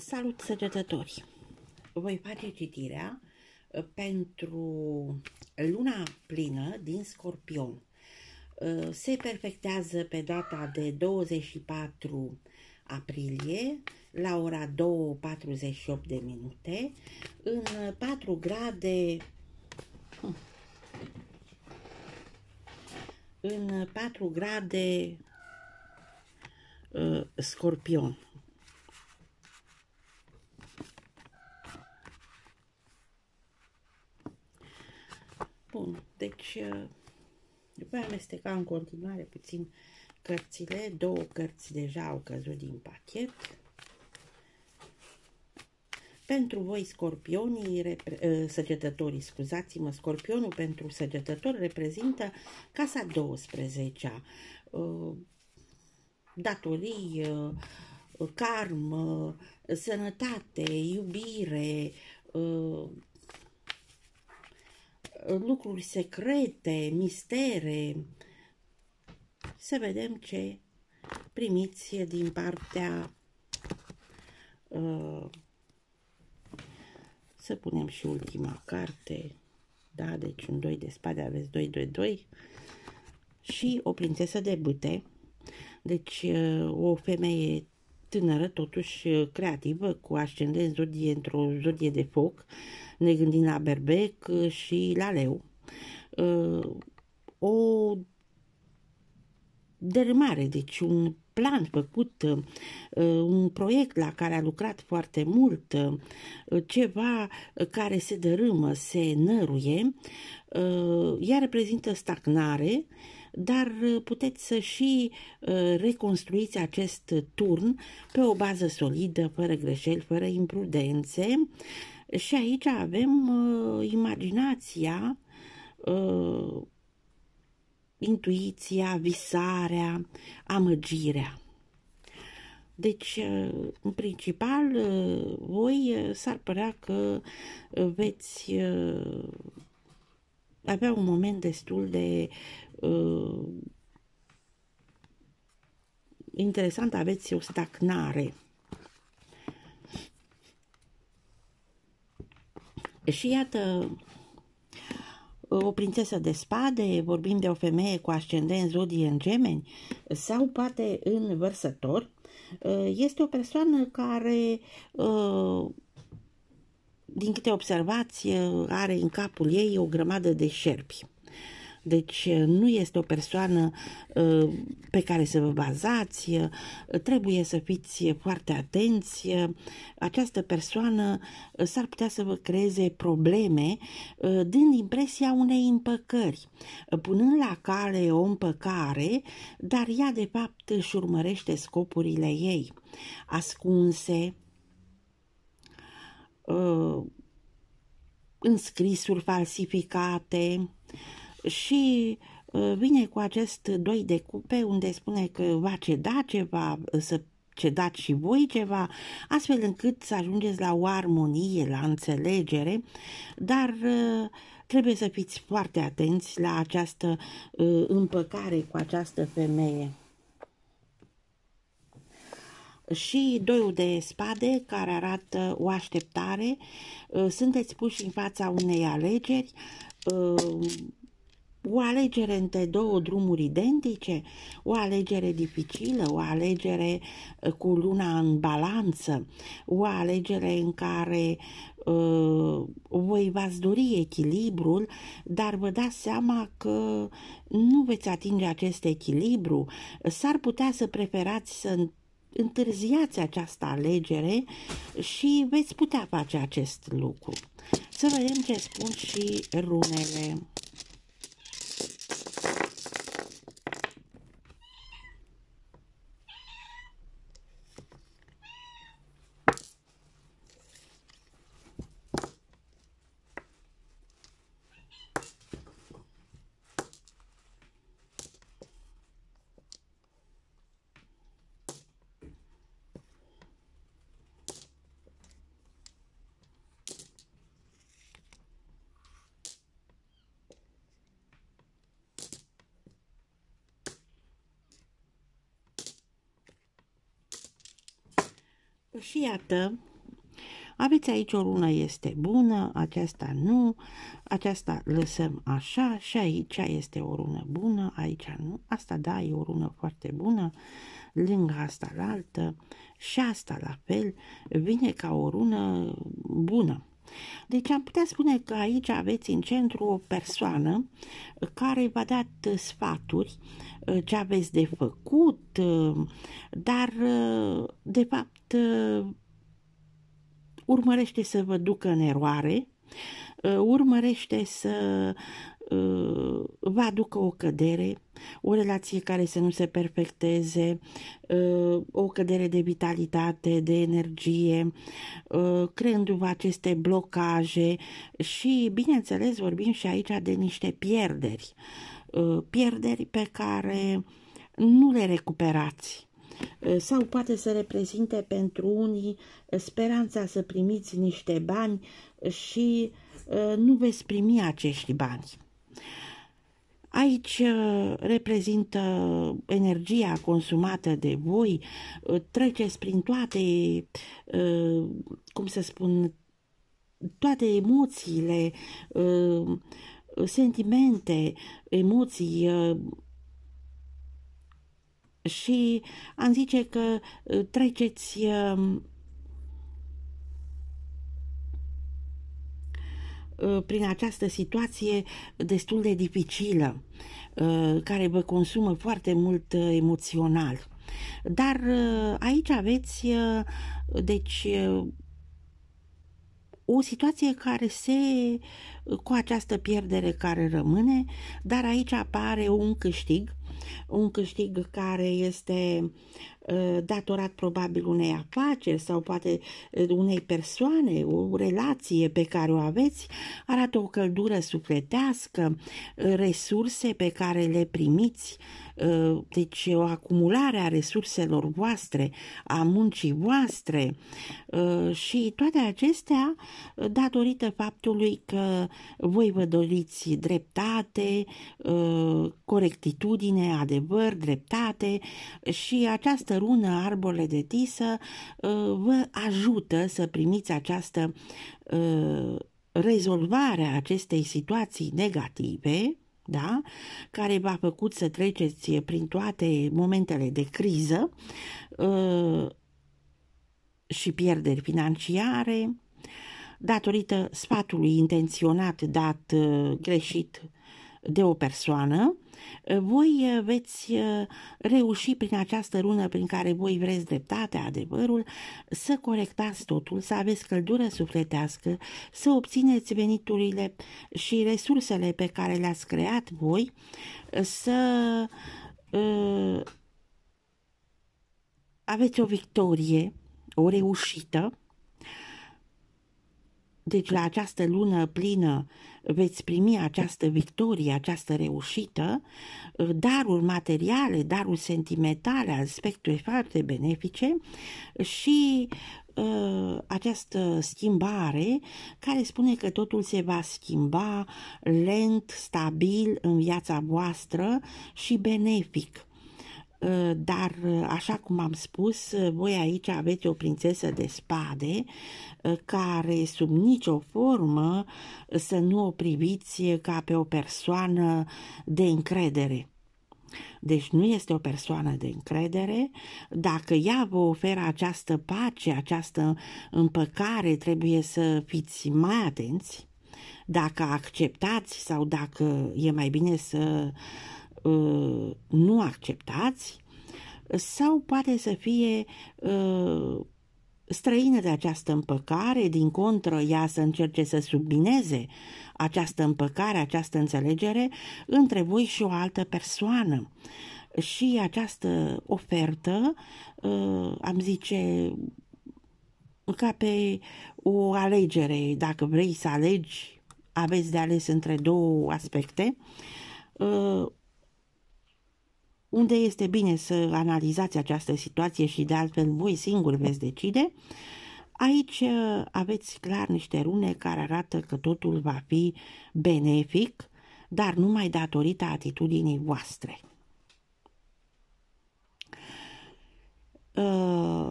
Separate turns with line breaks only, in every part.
Salut săgetători! Voi face citirea uh, pentru luna plină din Scorpion. Uh, se perfectează pe data de 24 aprilie la ora 2.48 de minute în 4 grade în 4 grade uh, scorpion. Bun, deci uh, aia amesteca în continuare puțin cărțile. Două cărți deja au căzut din pachet. Pentru voi, scorpionii, uh, săgetătorii, scuzați-mă, scorpionul pentru săgetător reprezintă casa 12-a. Uh, Datorii, karmă, sănătate, iubire, lucruri secrete, mistere. Să vedem ce primiți din partea uh, să punem și ultima carte. Da, deci un 2 de spade aveți 2, 2, 2. Și o prințesă de bute. Deci uh, o femeie tânără, totuși uh, creativă, cu ascendent zodie într-o zodie de foc, ne gândim la berbec uh, și la leu. Uh, o dermare, deci un plan făcut, un proiect la care a lucrat foarte mult, ceva care se dărâmă, se năruie, ea reprezintă stagnare, dar uh, puteți să și uh, reconstruiți acest turn pe o bază solidă, fără greșeli, fără imprudențe. Și aici avem uh, imaginația, intuiția, visarea, amăgirea. Deci, în principal, voi s-ar părea că veți avea un moment destul de uh, interesant aveți o stagnare. Și iată o prințesă de spade, vorbim de o femeie cu ascendent zodie în gemeni sau poate în vărsător, uh, este o persoană care uh, din câte observați uh, are în capul ei o grămadă de șerpi. Deci uh, nu este o persoană uh, pe care să vă bazați, uh, trebuie să fiți foarte atenți. Această persoană s-ar putea să vă creeze probleme dând impresia unei împăcări, punând la cale o împăcare, dar ea de fapt își urmărește scopurile ei, ascunse, înscrisuri falsificate, și uh, vine cu acest doi de cupe unde spune că va ceda ceva, uh, să cedați și voi ceva, astfel încât să ajungeți la o armonie, la înțelegere, dar uh, trebuie să fiți foarte atenți la această împăcare cu această femeie. Și doiul de spade care arată o așteptare, sunteți puși în fața unei alegeri, o alegere între două drumuri identice, o alegere dificilă, o alegere uh, cu luna în balanță, o alegere în care uh, voi v-ați dori echilibrul, dar vă dați seama că nu veți atinge acest echilibru. S-ar putea să preferați să întârziați această alegere și veți putea face acest lucru. Să vedem ce spun și runele. Și iată, aveți aici o lună este bună, aceasta nu, aceasta lăsăm așa și aici este o lună bună, aici nu, asta da, e o lună foarte bună, lângă asta la altă și asta la fel, vine ca o lună bună. Deci am putea spune că aici aveți în centru o persoană uh, care v-a dat uh, sfaturi uh, ce aveți de făcut, dar de fapt urmărește să vă ducă în eroare, urmărește să Uh, vă aducă o cădere, o relație care să nu se perfecteze, uh, o cădere de vitalitate, de energie, uh, creându-vă aceste blocaje și, bineînțeles, vorbim și aici de niște pierderi, pierderi pe care nu le recuperați sau poate să reprezinte pentru unii speranța să primiți niște bani și nu veți primi acești bani. Aici uh, reprezintă energia consumată de voi, uh, treceți prin toate, uh, cum să spun, toate emoțiile, sentimente, emoții și am zice că treceți Uh, prin această situație destul de dificilă, uh, care vă consumă foarte mult uh, emoțional. Dar aici aveți, deci, o situație care se, cu această pierdere care rămâne, dar aici apare un câștig, un câștig care este Uh, datorat probabil unei afaceri sau poate uh, unei persoane, o relație pe care o aveți, arată o căldură sufletească, uh, resurse pe care le primiți, deci o acumulare a resurselor voastre, a muncii voastre și toate acestea datorită faptului că voi vă doriți dreptate, corectitudine, adevăr, dreptate și această cărună arbole de tisă ă, vă ajută să primiți această ă, rezolvare a acestei situații negative, da? care v-a făcut să treceți prin toate momentele de criză ă, și pierderi financiare, datorită sfatului intenționat dat greșit de o persoană, uh, voi uh, veți uh, reuși prin această rună prin care voi vreți dreptatea, adevărul, să corectați totul, să aveți căldură sufletească, să obțineți veniturile și resursele pe care le-ați creat voi, să aveți o victorie, o reușită, deci la această lună plină veți primi această victorie, această reușită, daruri materiale, daruri sentimentale, aspecte foarte benefice și uh, această schimbare care spune că totul se va schimba lent, stabil în viața voastră și benefic Ă, dar, ă, așa cum am spus, ă, voi aici aveți o prințesă de spade care, sub nicio formă, să nu o priviți ca pe o persoană de încredere. Deci nu este o persoană de încredere. Dacă ea vă oferă această pace, această împăcare, trebuie să fiți mai atenți dacă acceptați sau dacă e mai bine să uh, Uh, nu acceptați sau poate să fie uh, străină de această împăcare, din contră ea să încerce să submineze această împăcare, această înțelegere între voi și o altă persoană. Și această ofertă, uh, am zice, ca pe o alegere, dacă vrei să alegi, aveți de ales între două aspecte, unde este bine să analizați această situație și de altfel voi singur veți decide, aici uh, aveți clar niște rune care arată că totul va fi benefic, dar numai datorită atitudinii voastre. Uh,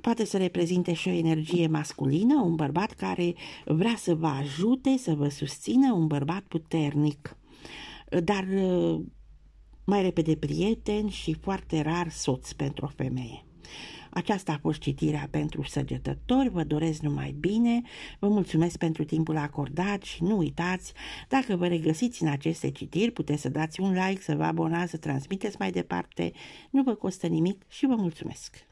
poate să reprezinte și o energie masculină, un bărbat care vrea să vă ajute, să vă susțină, un bărbat puternic. Dar uh, mai repede prieten și foarte rar soț pentru o femeie. Aceasta a fost citirea pentru săgetători, vă doresc numai bine, vă mulțumesc pentru timpul acordat și nu uitați, dacă vă regăsiți în aceste citiri, puteți să dați un like, să vă abonați, să transmiteți mai departe, nu vă costă nimic și vă mulțumesc!